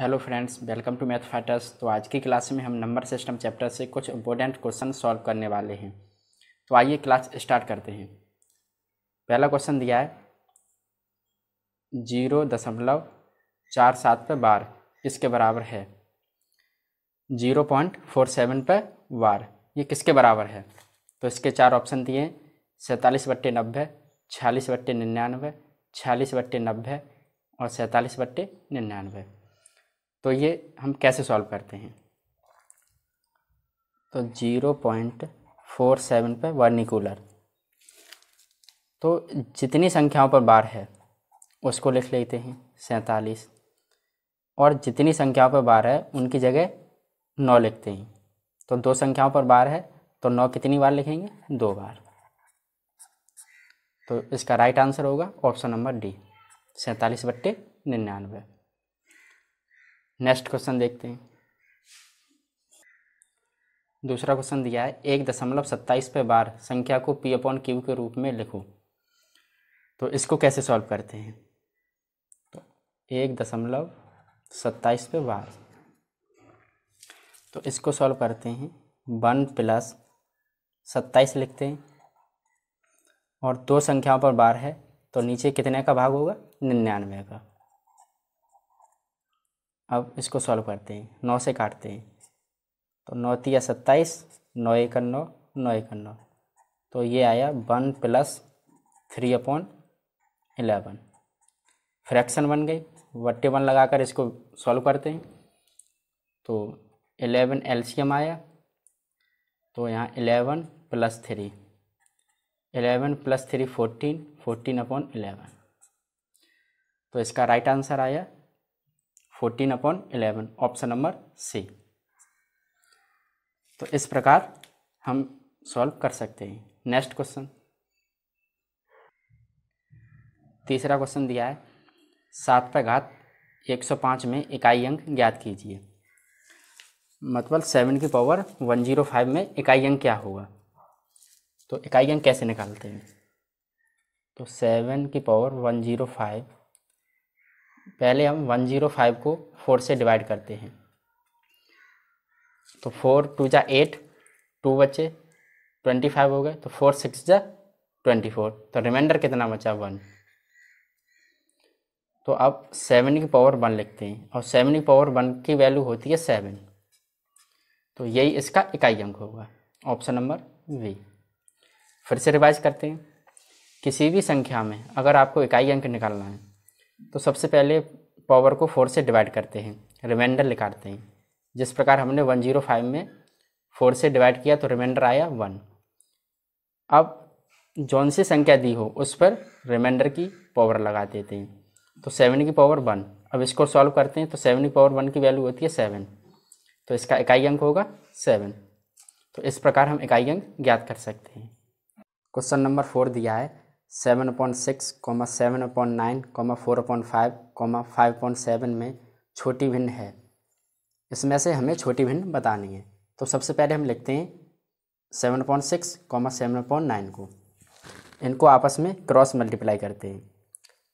hello friends welcome to math fighters तो आज की क्लास में हम नंबर सिस्टम चैप्टर से कुछ इंपॉर्टेंट क्वेश्चन सॉल्व करने वाले हैं तो आइए क्लास स्टार्ट करते हैं पहला क्वेश्चन दिया है जीरो दशमलव चार सात पर बार किसके बराबर है जीरो पॉइंट फोर सेवन पर बार ये किसके बराबर है तो इसके चार ऑप्शन दिए हैं सैंतालीस बट्टे नब्बे छियालीस बट्टे निन्यानवे छियालीस बट्टे नब्बे और सैंतालीस बट्टे निन्यानवे तो ये हम कैसे सॉल्व करते हैं तो ज़ीरो पॉइंट फोर सेवन पर वर्निकुलर तो जितनी संख्याओं पर बार है उसको लिख लेते हैं सैंतालीस और जितनी संख्याओं पर बार है उनकी जगह नौ लिखते हैं तो दो संख्याओं पर बार है तो नौ कितनी बार लिखेंगे दो बार तो इसका राइट आंसर होगा ऑप्शन नंबर डी सैंतालीस बट्टे निन्यानवे नेक्स्ट क्वेश्चन देखते हैं दूसरा क्वेश्चन दिया है एक दशमलव सत्ताईस पे बार संख्या को पी अपॉन क्यू के रूप में लिखो तो इसको कैसे सॉल्व करते हैं तो एक दशमलव सत्ताईस पे बार तो इसको सॉल्व करते हैं वन प्लस सत्ताईस लिखते हैं और दो संख्याओं पर बार है तो नीचे कितने का भाग होगा निन्यानवे का अब इसको सॉल्व करते हैं नौ से काटते हैं तो नौ तिया सत्ताईस नौ एक नौ नौ एक नौ तो ये आया one plus three upon eleven fraction बन गई वट्टे वन लगाकर इसको सॉल्व करते हैं तो एलेवन एलसीएम आया तो यहाँ eleven plus three eleven plus three fourteen fourteen upon eleven तो इसका राइट आंसर आया fourteen upon eleven option number C तो इस प्रकार हम सॉल्व कर सकते हैं नेक्स्ट क्वेश्चन तीसरा क्वेश्चन दिया है सात पर घात एक सौ पाँच में इकाई अंक ज्ञात कीजिए मतलब सेवन की पावर वन जीरो फाइव में इकाई अंक क्या होगा तो इकाई अंक कैसे निकालते हैं तो सेवन की पावर वन जीरो फाइव पहले हम 105 को 4 से डिवाइड करते हैं तो 4 टू जा एट टू बचे 25 हो गए तो 4 सिक्स जा ट्वेंटी फोर तो रिमाइंडर कितना बचा वन तो अब सेवन की पावर वन लिखते हैं और सेवन की पावर वन की वैल्यू होती है सेवन तो यही इसका इकाई अंक होगा ऑप्शन नंबर वी फिर से रिवाइज करते हैं किसी भी संख्या में अगर आपको इकाई अंक निकालना है तो सबसे पहले पावर को फोर से डिवाइड करते हैं रिमाइंडर निकालते हैं जिस प्रकार हमने वन जीरो फाइव में फोर से डिवाइड किया तो रिमाइंडर आया वन अब जौन सी संख्या दी हो उस पर रिमाइंडर की पावर लगा देते हैं तो सेवन की पावर वन अब इसको सॉल्व करते हैं तो सेवन की पावर वन की वैल्यू होती है सेवन तो इसका इकाई अंक होगा सेवन तो इस प्रकार हम इकाई अंक ज्ञात कर सकते हैं क्वेश्चन नंबर फोर दिया है seven point six comma seven point nine comma four point five comma five point seven में छोटी भिन्न है इसमें से हमें छोटी भिन्न बतानी है तो सबसे पहले हम लिखते हैं seven point six comma seven point nine को इनको आपस में क्रॉस मल्टीप्लाई करते हैं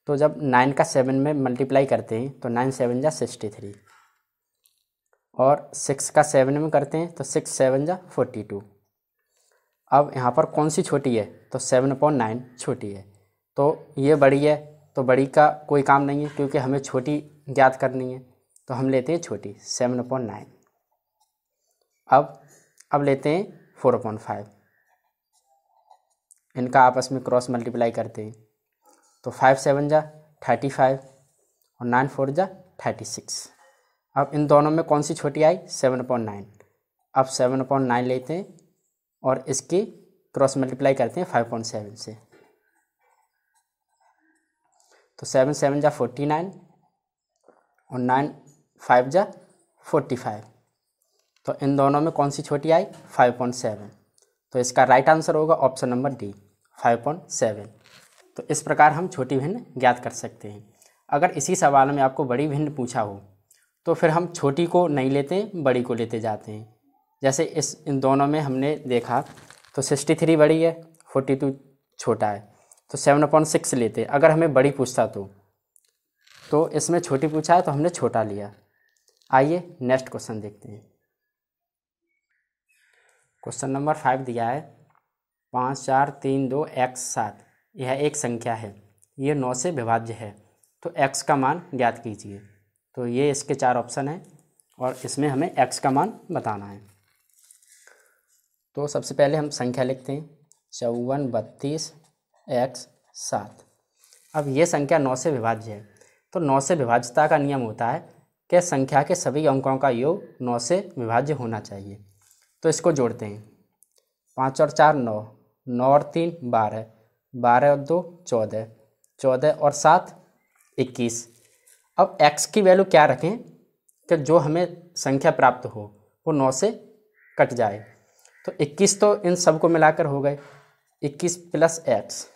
तो जब नाइन का सेवन में मल्टीप्लाई करते हैं तो नाइन सेवन जा सिक्सटी थ्री और सिक्स का सेवन में करते हैं तो सिक्स सेवन जा फोर्टी टू अब यहाँ पर कौन सी छोटी है तो सेवन अपॉन नाइन छोटी है तो ये बड़ी है तो बड़ी का कोई काम नहीं है क्योंकि हमें छोटी ज्ञात करनी है तो हम लेते हैं छोटी सेवन अपॉन नाइन अब अब लेते हैं फोर अपॉन फाइव इनका आपस में क्रॉस मल्टीप्लाई करते हैं तो फाइव सेवन जा थर्टी फाइव और नाइन फोर जा थर्टी सिक्स अब इन दोनों में कौन सी छोटी आई सेवन पॉइंट नाइन अब सेवन पॉइंट नाइन लेते हैं और इसके क्रॉस मल्टीप्लाई करते हैं फाइव पॉइंट सेवन से तो सेवन सेवन जा फोर्टी नाइन और नाइन फाइव जा फोर्टी फाइव तो इन दोनों में कौन सी छोटी आई फाइव पॉइंट सेवन तो इसका राइट आंसर होगा option number D five point seven तो इस प्रकार हम छोटी भिन्न ज्ञात कर सकते हैं अगर इसी सवाल में आपको बड़ी भिन्न पूछा हो तो फिर हम छोटी को नहीं लेते बड़ी को लेते जाते हैं जैसे इस इन दोनों में हमने देखा तो सिक्सटी थ्री बड़ी है फोर्टी टू छोटा है तो सेवन पॉइंट सिक्स लेते अगर हमें बड़ी पूछता तो तो इसमें छोटी पूछा है तो हमने छोटा लिया आइए नेक्स्ट क्वेश्चन देखते हैं क्वेश्चन नंबर फाइव दिया है पाँच चार तीन दो एक्स सात यह एक संख्या है ये नौ से विभाज्य है तो एक्स का मान ज्ञात कीजिए तो ये इसके चार ऑप्शन हैं और इसमें हमें एक्स का मान बताना है तो सबसे पहले हम संख्या लिखते हैं चौवन बत्तीस एक्स सात अब ये संख्या नौ से विभाज्य है तो नौ से विभाज्यता का नियम होता है कि संख्या के सभी अंकों का योग नौ से विभाज्य होना चाहिए तो इसको जोड़ते हैं पाँच और चार नौ नौ और तीन बारह बारह और दो चौदह चौदह और सात इक्कीस अब एक्स की वैल्यू क्या रखें कि जो हमें संख्या प्राप्त हो वो नौ से कट जाए तो 21 तो इन सब को मिलाकर हो गए 21 प्लस एक्स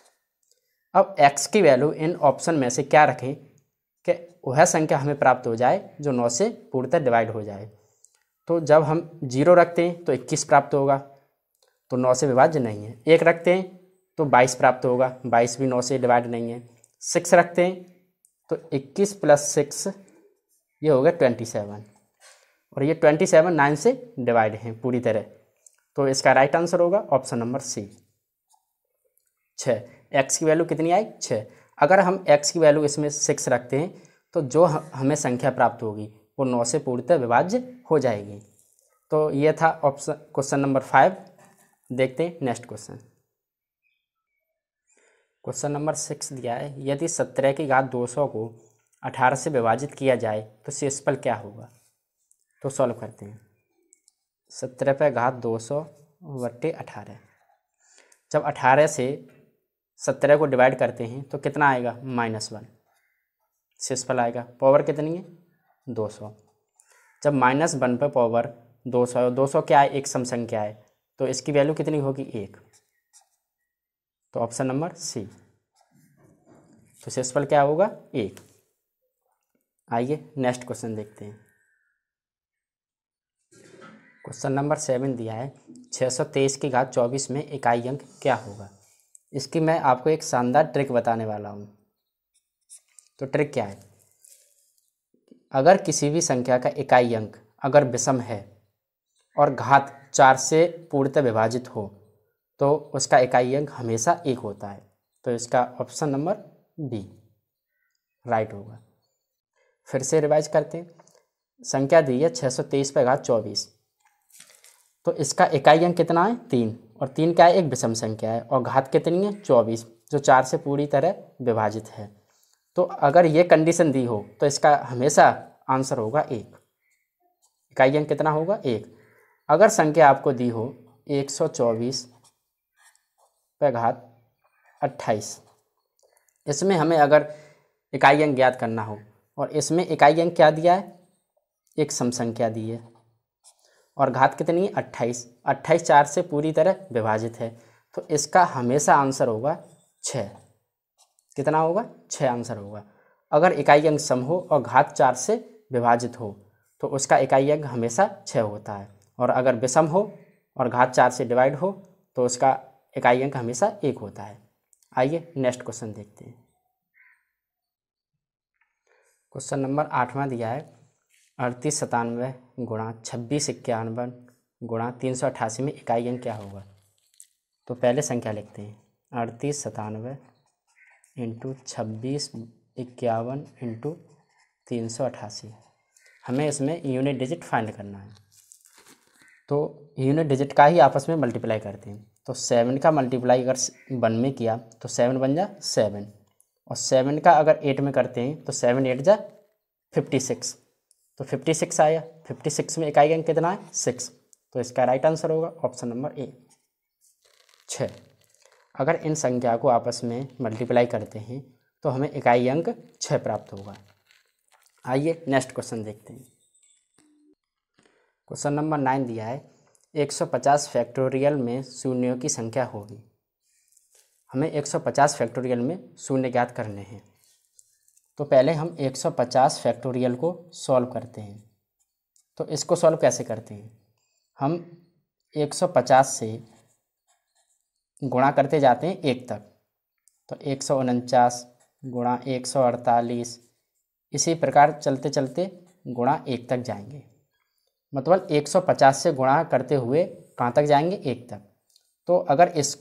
अब एक्स की वैल्यू इन ऑप्शन में से क्या रखें कि वह संख्या हमें प्राप्त हो जाए जो 9 से पूर्णतः डिवाइड हो जाए तो जब हम जीरो रखते हैं तो 21 प्राप्त होगा तो 9 से विभाज्य नहीं है एक रखते हैं तो 22 प्राप्त होगा 22 भी 9 से डिवाइड नहीं है सिक्स रखते हैं तो इक्कीस प्लस सिक्स ये हो गया ट्वेंटी और ये ट्वेंटी नाइन से डिवाइड हैं पूरी तरह तो इसका राइट आंसर होगा ऑप्शन नंबर सी छः एक्स की वैल्यू कितनी आई छः अगर हम एक्स की वैल्यू इसमें सिक्स रखते हैं तो जो हमें संख्या प्राप्त होगी वो नौ से पूर्णतः विभाज्य हो जाएगी तो ये था ऑप्शन क्वेश्चन नंबर फाइव देखते हैं next question question number six दिया है यदि सत्रह की घात दो सौ को अठारह से विभाजित किया जाए तो शेषफल क्या होगा तो सॉल्व करते हैं सत्रह पे घात दो सौ बट्टे अठारह जब अठारह से सत्रह को डिवाइड करते हैं तो कितना आएगा माइनस वन शेषफल आएगा पावर कितनी है दो सौ जब माइनस वन पर पावर दो सौ दो सौ क्या है एक सम संख्या है तो इसकी वैल्यू कितनी होगी एक तो ऑप्शन नंबर सी तो शेषफल क्या होगा एक आइए नेक्स्ट क्वेश्चन देखते हैं क्वेश्चन नंबर सेवन दिया है छः सौ तेईस की घात चौबीस में इकाई अंक क्या होगा इसकी मैं आपको एक शानदार ट्रिक बताने वाला हूँ तो ट्रिक क्या है अगर किसी भी संख्या का इकाई अंक अगर विषम है और घात चार से पूर्णतः विभाजित हो तो उसका इकाई अंक हमेशा एक होता है तो इसका ऑप्शन नंबर बी राइट होगा फिर से रिवाइज करते हैं संख्या दी है छः सौ तेईस पर घात चौबीस तो इसका इकाई अंक कितना है तीन और तीन क्या है एक विषम संख्या है और घात कितनी है चौबीस जो चार से पूरी तरह विभाजित है तो अगर ये कंडीशन दी हो तो इसका हमेशा आंसर होगा एक इकाई अंक कितना होगा एक अगर संख्या आपको दी हो एक सौ चौबीस पे घात अट्ठाईस इसमें हमें अगर इकाई अंक ज्ञात करना हो और इसमें इकाई अंक क्या दिया है एक समसंख्या दी है और घात कितनी है अट्ठाईस अट्ठाईस चार से पूरी तरह विभाजित है तो इसका हमेशा आंसर होगा छः कितना होगा छः आंसर होगा अगर इकाई अंग सम हो और घात चार से विभाजित हो तो उसका इकाई अंग हमेशा छः होता है और अगर विषम हो और घात चार से डिवाइड हो तो उसका इकाई अंक हमेशा एक होता है आइए नेक्स्ट क्वेश्चन देखते हैं क्वेश्चन नंबर आठवां दिया है अड़तीस सतानवे गुणा छब्बीस इक्यानवे गुणा तीन सौ अट्ठासी में इकाई अंक क्या होगा तो पहले संख्या लिखते हैं अड़तीस सतानवे इंटू छब्बीस इक्यावन इंटू तीन सौ अट्ठासी हमें इसमें यूनिट डिजिट फाइंड करना है तो यूनिट डिजिट का ही आपस में मल्टीप्लाई करते हैं तो सेवन का मल्टीप्लाई अगर वन में किया तो सेवन बन जा सेवन और सेवन का अगर एट में करते हैं तो सेवन एट जा फिफ्टी सिक्स तो फिफ्टी सिक्स आया फिफ्टी सिक्स में इकाई अंक कितना है सिक्स तो इसका राइट आंसर होगा ऑप्शन नंबर ए छः अगर इन संख्या को आपस में मल्टीप्लाई करते हैं तो हमें इकाई अंक छः प्राप्त होगा आइए नेक्स्ट क्वेश्चन देखते हैं क्वेश्चन नंबर नाइन दिया है 150 फैक्टोरियल में शून्यों की संख्या होगी हमें 150 फैक्टोरियल में शून्य ज्ञात करने हैं तो पहले हम 150 फैक्टोरियल को सॉल्व करते हैं तो इसको सॉल्व कैसे करते हैं हम 150 से गुणा करते जाते हैं एक तक तो एक सौ उनचास गुणा एक सौ अड़तालीस इसी प्रकार चलते चलते गुणा एक तक जाएंगे मतलब 150 से गुणा करते हुए कहाँ तक जाएंगे एक तक तो अगर इस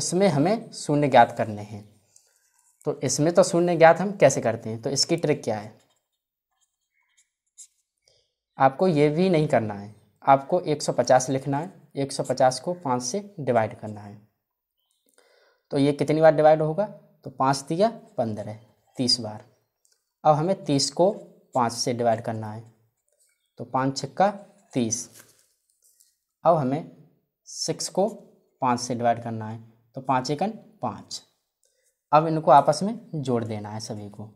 इसमें हमें शून्य ज्ञात करने हैं तो इसमें तो शून्य ज्ञात हम कैसे करते हैं तो इसकी ट्रिक क्या है आपको ये भी नहीं करना है आपको 150 लिखना है 150 को पाँच से डिवाइड करना है तो ये कितनी बार डिवाइड होगा तो पाँच दिया पंद्रह तीस बार अब हमें तीस को पाँच से डिवाइड करना है तो पाँच छक्का तीस अब हमें सिक्स को पाँच से डिवाइड करना है तो पाँच एकन पाँच अब इनको आपस में जोड़ देना है सभी को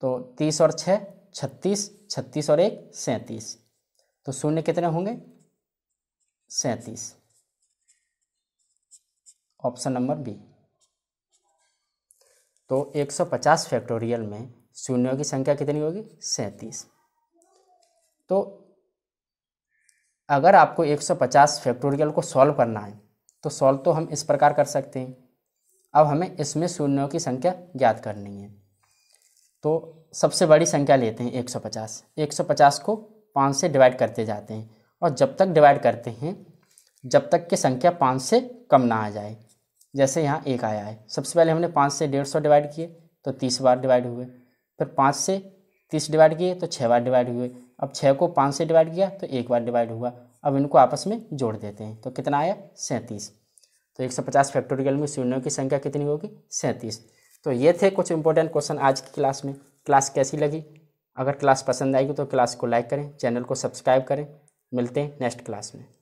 तो तीस और छः छत्तीस छत्तीस और एक सैंतीस तो शून्य कितने होंगे सैंतीस ऑप्शन नंबर बी तो एक सौ पचास फैक्टोरियल में शून्यों की संख्या कितनी होगी सैंतीस तो अगर आपको एक सौ पचास फैक्टोरियल को सॉल्व करना है तो सॉल्व तो हम इस प्रकार कर सकते हैं अब हमें इसमें शून्यों की संख्या ज्ञात करनी है तो सबसे बड़ी संख्या लेते हैं 150 150 को पाँच से डिवाइड करते जाते हैं और जब तक डिवाइड करते हैं जब तक कि संख्या पाँच से कम ना आ जाए जैसे यहाँ एक आया है सबसे पहले हमने पाँच से डेढ़ सौ डिवाइड किए तो तीस बार डिवाइड हुए फिर पाँच से तीस डिवाइड किए तो छः बार डिवाइड हुए अब छः को पाँच से डिवाइड किया तो एक बार डिवाइड हुआ अब इनको आपस में जोड़ देते हैं तो कितना आया सैंतीस तो 150 फैक्टोरियल में शून्यों की संख्या कितनी होगी सैंतीस तो ये थे कुछ इंपॉर्टेंट क्वेश्चन आज की क्लास में क्लास कैसी लगी अगर क्लास पसंद आएगी तो क्लास को लाइक करें चैनल को सब्सक्राइब करें मिलते हैं नेक्स्ट क्लास में